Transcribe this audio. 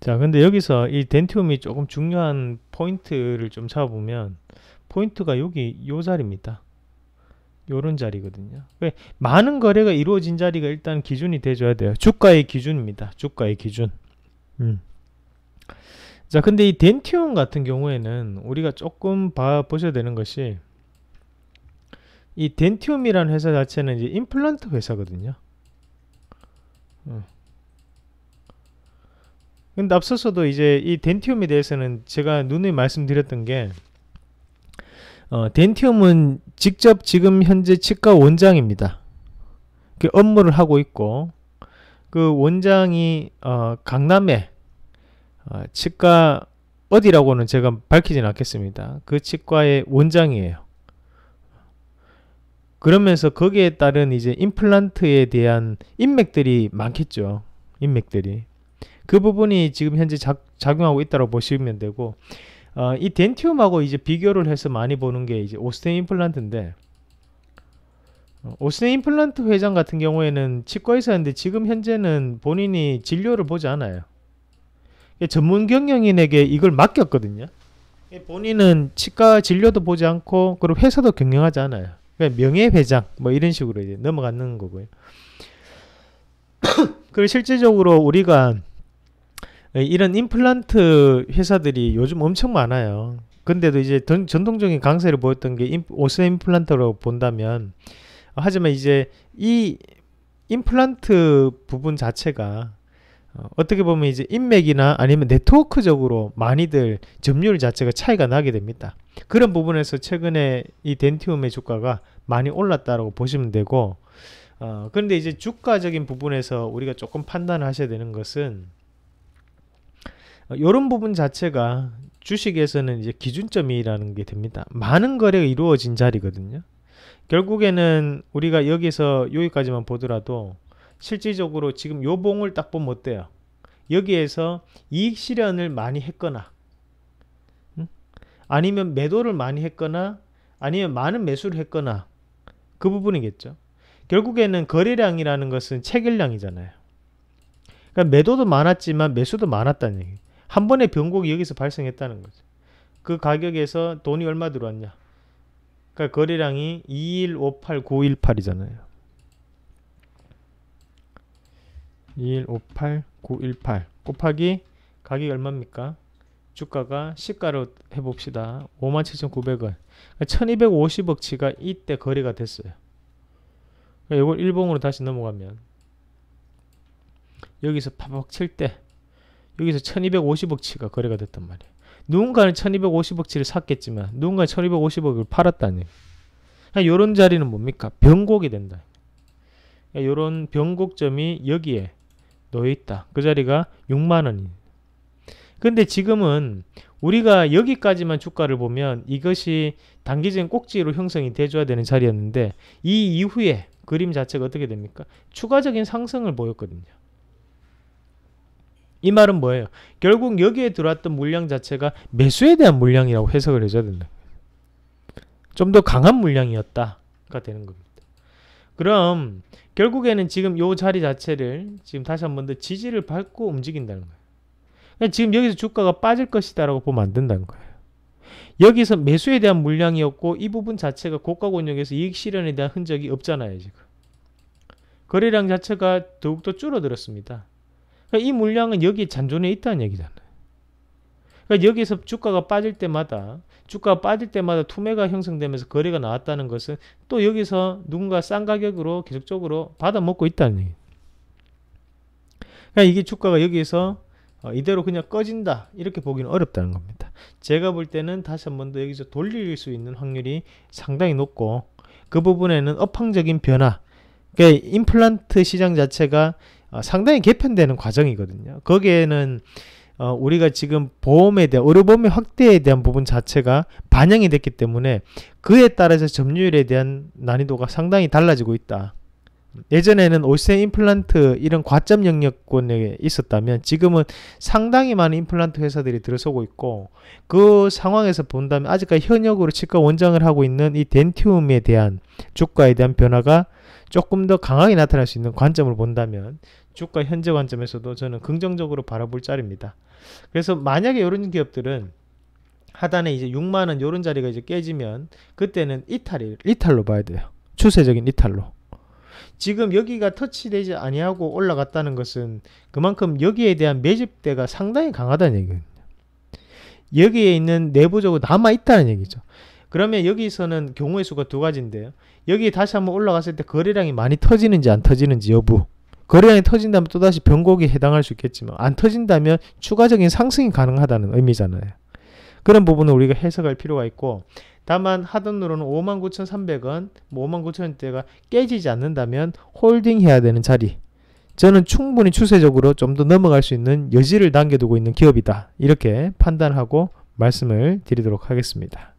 자 근데 여기서 이 덴티움이 조금 중요한 포인트를 좀 잡아보면 포인트가 여기 요 자리입니다 요런 자리거든요 왜 많은 거래가 이루어진 자리가 일단 기준이 돼줘야 돼요 주가의 기준입니다 주가의 기준 음. 자 근데 이 덴티움 같은 경우에는 우리가 조금 봐 보셔야 되는 것이 이 덴티움이라는 회사 자체는 이제 임플란트 회사거든요 음. 근데 앞서서도 이제 이 덴티움에 대해서는 제가 누누이 말씀드렸던 게 어, 덴티움은 직접 지금 현재 치과 원장입니다. 그 업무를 하고 있고 그 원장이 어, 강남에 어, 치과 어디라고는 제가 밝히진 않겠습니다. 그 치과의 원장이에요. 그러면서 거기에 따른 이제 임플란트에 대한 인맥들이 많겠죠. 인맥들이. 그 부분이 지금 현재 작, 작용하고 있다고 보시면 되고 어, 이 덴티움하고 이제 비교를 해서 많이 보는 게 이제 오스테인 임플란트인데 어, 오스테인 임플란트 회장 같은 경우에는 치과의사인데 지금 현재는 본인이 진료를 보지 않아요. 전문 경영인에게 이걸 맡겼거든요. 본인은 치과 진료도 보지 않고 그리고 회사도 경영하지 않아요. 그러니까 명예회장 뭐 이런 식으로 이제 넘어가는 거고요. 그리고 실제적으로 우리가 예, 이런 임플란트 회사들이 요즘 엄청 많아요. 근데도 이제 전, 전통적인 강세를 보였던 게 오스 임플란트로 본다면 하지만 이제 이 임플란트 부분 자체가 어, 떻게 보면 이제 인맥이나 아니면 네트워크적으로 많이들 점유율 자체가 차이가 나게 됩니다. 그런 부분에서 최근에 이 덴티움의 주가가 많이 올랐다라고 보시면 되고 어, 그런데 이제 주가적인 부분에서 우리가 조금 판단하셔야 되는 것은 이런 어, 부분 자체가 주식에서는 이제 기준점이라는 게 됩니다. 많은 거래가 이루어진 자리거든요. 결국에는 우리가 여기서 여기까지만 보더라도 실질적으로 지금 요 봉을 딱 보면 어때요? 여기에서 이익 실현을 많이 했거나 아니면 매도를 많이 했거나 아니면 많은 매수를 했거나 그 부분이겠죠. 결국에는 거래량이라는 것은 체결량이잖아요. 그러니까 매도도 많았지만 매수도 많았다는 얘기예요. 한번에 변곡이 여기서 발생했다는 거죠. 그 가격에서 돈이 얼마 들어왔냐? 그러니까 거래량이 2158918이잖아요. 2158918 곱하기 가격이 얼마입니까? 주가가 시가로 해봅시다. 57,900원. 1250억치가 그러니까 이때 거래가 됐어요. 이걸 그러니까 일봉으로 다시 넘어가면 여기서 팍팍 칠때 여기서 1250억치가 거래가 됐단 말이에요. 누군가는 1250억치를 샀겠지만 누군가는 1250억을 팔았다니 그러니까 요런 자리는 뭡니까? 변곡이 된다. 그러니까 요런 변곡점이 여기에 놓여있다. 그 자리가 6만원 근데 지금은 우리가 여기까지만 주가를 보면 이것이 단기적인 꼭지로 형성이 돼줘야 되는 자리였는데 이 이후에 그림 자체가 어떻게 됩니까? 추가적인 상승을 보였거든요. 이 말은 뭐예요? 결국 여기에 들어왔던 물량 자체가 매수에 대한 물량이라고 해석을 해줘야 된다. 좀 더 강한 물량이었다가 되는 겁니다. 그럼 결국에는 지금 이 자리 자체를 지금 다시 한 번 더 지지를 밟고 움직인다는 거예요. 그러니까 지금 여기서 주가가 빠질 것이다 라고 보면 안 된다는 거예요. 여기서 매수에 대한 물량이었고 이 부분 자체가 고가 권역에서 이익 실현에 대한 흔적이 없잖아요. 지금. 거래량 자체가 더욱더 줄어들었습니다. 그러니까 이 물량은 여기 잔존해 있다는 얘기잖아요. 그러니까 여기서 주가가 빠질 때마다 주가가 빠질 때마다 투매가 형성되면서 거래가 나왔다는 것은 또 여기서 누군가 싼 가격으로 계속적으로 받아먹고 있다는 얘기. 그러니까 이게 주가가 여기에서 어, 이대로 그냥 꺼진다 이렇게 보기는 어렵다는 겁니다 제가 볼 때는 다시 한 번 더 여기서 돌릴 수 있는 확률이 상당히 높고 그 부분에는 업황적인 변화 그러니까 임플란트 시장 자체가 어, 상당히 개편되는 과정이거든요. 거기에는 어, 우리가 지금 보험에 대한 의료보험의 확대에 대한 부분 자체가 반영이 됐기 때문에 그에 따라서 점유율에 대한 난이도가 상당히 달라지고 있다. 예전에는 오세 임플란트 이런 과점 영역권에 있었다면 지금은 상당히 많은 임플란트 회사들이 들어서고 있고 그 상황에서 본다면 아직까지 현역으로 치과 원장을 하고 있는 이 덴티움에 대한 주가에 대한 변화가 조금 더 강하게 나타날 수 있는 관점을 본다면 주가 현재 관점에서도 저는 긍정적으로 바라볼 자리입니다. 그래서 만약에 이런 기업들은 하단에 이제 6만원 이런 자리가 이제 깨지면 그때는 이탈이, 이탈로 봐야 돼요. 추세적인 이탈로. 지금 여기가 터치되지 아니하고 올라갔다는 것은 그만큼 여기에 대한 매집대가 상당히 강하다는 얘기거든요. 여기에 있는 내부적으로 남아있다는 얘기죠. 그러면 여기서는 경우의 수가 두 가지인데요. 여기 다시 한번 올라갔을 때 거래량이 많이 터지는지 안 터지는지 여부. 거래량이 터진다면 또다시 변곡에 해당할 수 있겠지만 안 터진다면 추가적인 상승이 가능하다는 의미잖아요. 그런 부분은 우리가 해석할 필요가 있고 다만 하던으로는 59,300원, 뭐 59,000원대가 깨지지 않는다면 홀딩해야 되는 자리 저는 충분히 추세적으로 좀 더 넘어갈 수 있는 여지를 남겨두고 있는 기업이다. 이렇게 판단하고 말씀을 드리도록 하겠습니다.